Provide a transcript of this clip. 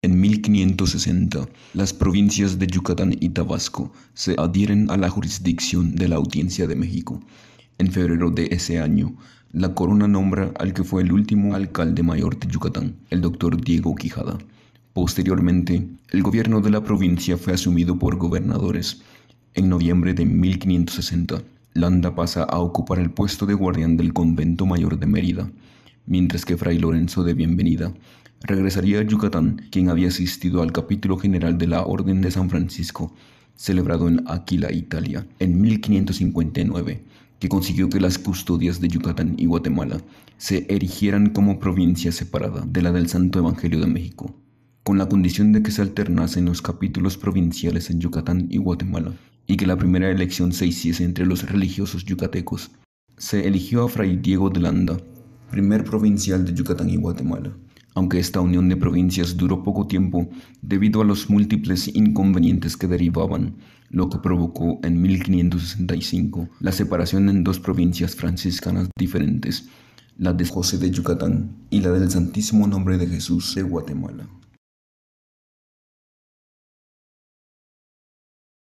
En 1560, las provincias de Yucatán y Tabasco se adhieren a la jurisdicción de la Audiencia de México. En febrero de ese año, la corona nombra al que fue el último alcalde mayor de Yucatán, el doctor Diego Quijada. Posteriormente, el gobierno de la provincia fue asumido por gobernadores. En noviembre de 1560, Landa pasa a ocupar el puesto de guardián del convento mayor de Mérida mientras que Fray Lorenzo de Bienvenida regresaría a Yucatán, quien había asistido al capítulo general de la Orden de San Francisco, celebrado en Aquila, Italia, en 1559, que consiguió que las custodias de Yucatán y Guatemala se erigieran como provincia separada de la del Santo Evangelio de México, con la condición de que se alternasen los capítulos provinciales en Yucatán y Guatemala, y que la primera elección se hiciese entre los religiosos yucatecos. Se eligió a Fray Diego de Landa primer provincial de Yucatán y Guatemala. Aunque esta unión de provincias duró poco tiempo debido a los múltiples inconvenientes que derivaban, lo que provocó en 1565 la separación en dos provincias franciscanas diferentes, la de José de Yucatán y la del Santísimo Nombre de Jesús de Guatemala.